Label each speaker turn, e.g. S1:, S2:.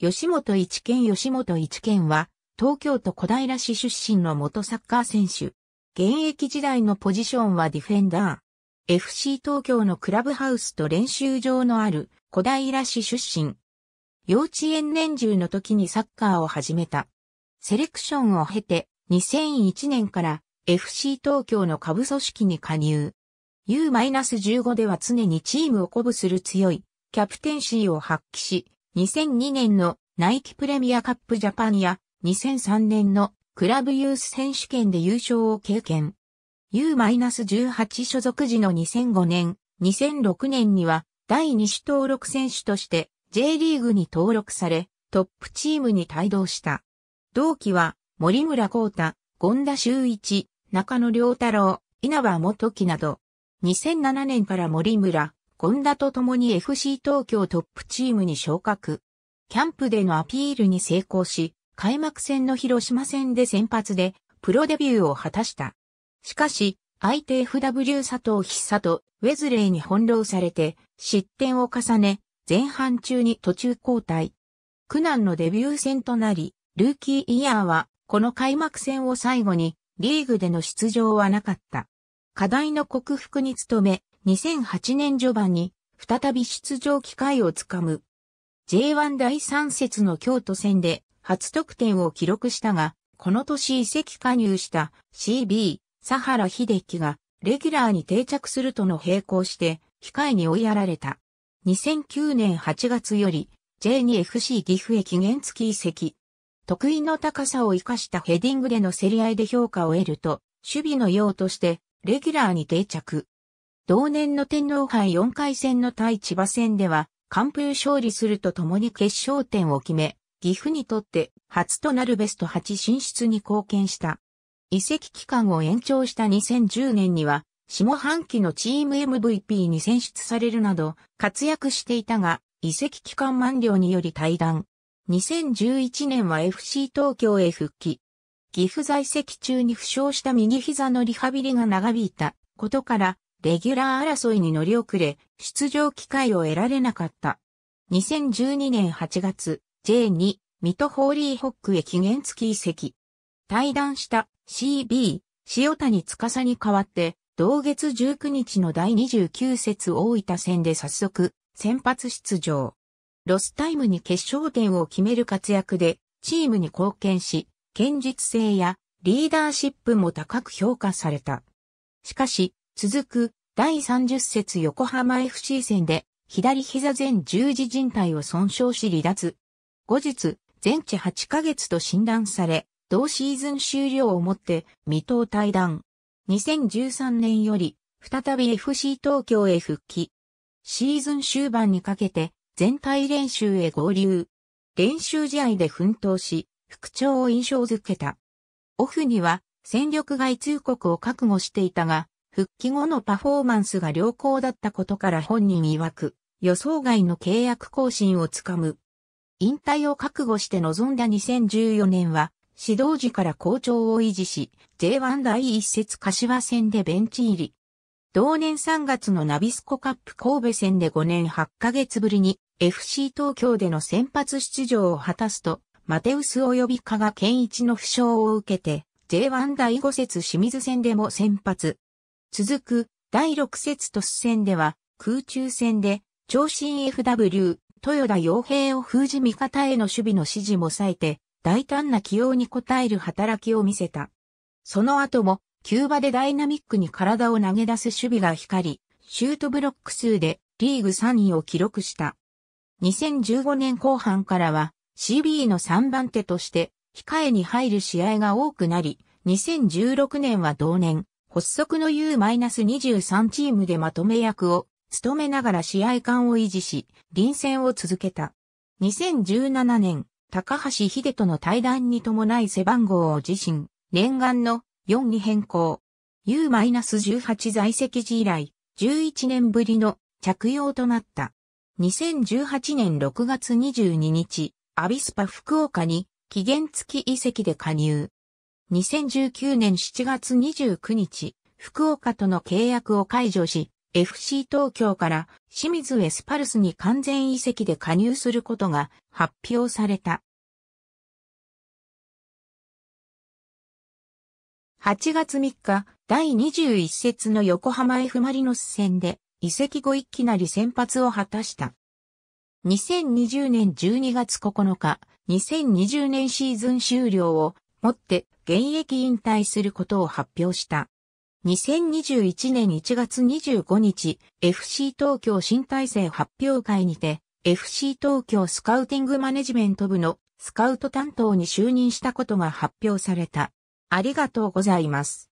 S1: 吉本一健吉本一健は、東京都小平市出身の元サッカー選手。現役時代のポジションはディフェンダー。FC 東京のクラブハウスと練習場のある小平市出身。幼稚園年中の時にサッカーを始めた。セレクションを経て2001年から FC 東京の下部組織に加入。U-15 では常にチームを鼓舞する強いキャプテンシーを発揮し、2002年のナイキプレミアカップジャパンや2003年のクラブユース選手権で優勝を経験。U-18 所属時の2005年、2006年には第2種登録選手として J リーグに登録され、トップチームに帯同した。同期は森村光太、権田修一、中野良太郎、稲葉元樹など、2007年から森村、ゴンダと共に FC 東京トップチームに昇格。キャンプでのアピールに成功し、開幕戦の広島戦で先発でプロデビューを果たした。しかし、相手 FW 佐藤佐とウェズレイに翻弄されて失点を重ね、前半中に途中交代。苦難のデビュー戦となり、ルーキーイヤーはこの開幕戦を最後にリーグでの出場はなかった。課題の克服に努め、2008年序盤に再び出場機会をつかむ。J1 第3節の京都戦で初得点を記録したが、この年移籍加入した CB、佐原秀樹がレギュラーに定着するとの並行して、機会に追いやられた。2009年8月より J2FC 岐阜駅原付き移籍。得意の高さを生かしたヘディングでの競り合いで評価を得ると、守備の用としてレギュラーに定着。同年の天皇杯4回戦の対千葉戦では、完封勝利するとともに決勝点を決め、岐阜にとって初となるベスト8進出に貢献した。移籍期間を延長した2010年には、下半期のチーム MVP に選出されるなど活躍していたが、移籍期間満了により退団。2011年は FC 東京へ復帰。岐阜在籍中に負傷した右膝のリハビリが長引いたことから、レギュラー争いに乗り遅れ、出場機会を得られなかった。2012年8月、J2、ミトホーリーホックへ期限付き移籍。対談した CB、塩谷司に代わって、同月19日の第29節大分戦で早速、先発出場。ロスタイムに決勝点を決める活躍で、チームに貢献し、堅実性やリーダーシップも高く評価された。しかし、続く第30節横浜 FC 戦で左膝前十字靭帯を損傷し離脱。後日、全治8ヶ月と診断され、同シーズン終了をもって未踏退団。2013年より再び FC 東京へ復帰。シーズン終盤にかけて全体練習へ合流。練習試合で奮闘し、復調を印象づけた。オフには戦力外通告を覚悟していたが、復帰後のパフォーマンスが良好だったことから本人曰く、予想外の契約更新をつかむ。引退を覚悟して臨んだ2014年は、指導時から好調を維持し、J1 第一節柏戦でベンチ入り。同年3月のナビスコカップ神戸戦で5年8ヶ月ぶりに FC 東京での先発出場を果たすと、マテウス及び加賀健一の負傷を受けて、J1 第5節清水戦でも先発。続く第6節突戦では空中戦で長身 FW 豊田洋平を封じ味方への守備の指示も冴えて大胆な起用に応える働きを見せた。その後もキューバでダイナミックに体を投げ出す守備が光り、シュートブロック数でリーグ3位を記録した。2015年後半からは CB の3番手として控えに入る試合が多くなり、2016年は同年発足の U-23 チームでまとめ役を務めながら試合感を維持し、臨戦を続けた。2017年、高橋秀人の対談に伴い背番号を自身、念願の4に変更。U-18 在籍時以来、11年ぶりの着用となった。2018年6月22日、アビスパ福岡に期限付き遺跡で加入。2019年7月29日、福岡との契約を解除し、FC 東京から清水エスパルスに完全移籍で加入することが発表された。8月3日、第21節の横浜 F マリノス戦で移籍後一気なり先発を果たした。2020年12月9日、2020年シーズン終了をもって現役引退することを発表した。2021年1月25日、FC 東京新体制発表会にて、FC 東京スカウティングマネジメント部のスカウト担当に就任したことが発表された。ありがとうございます。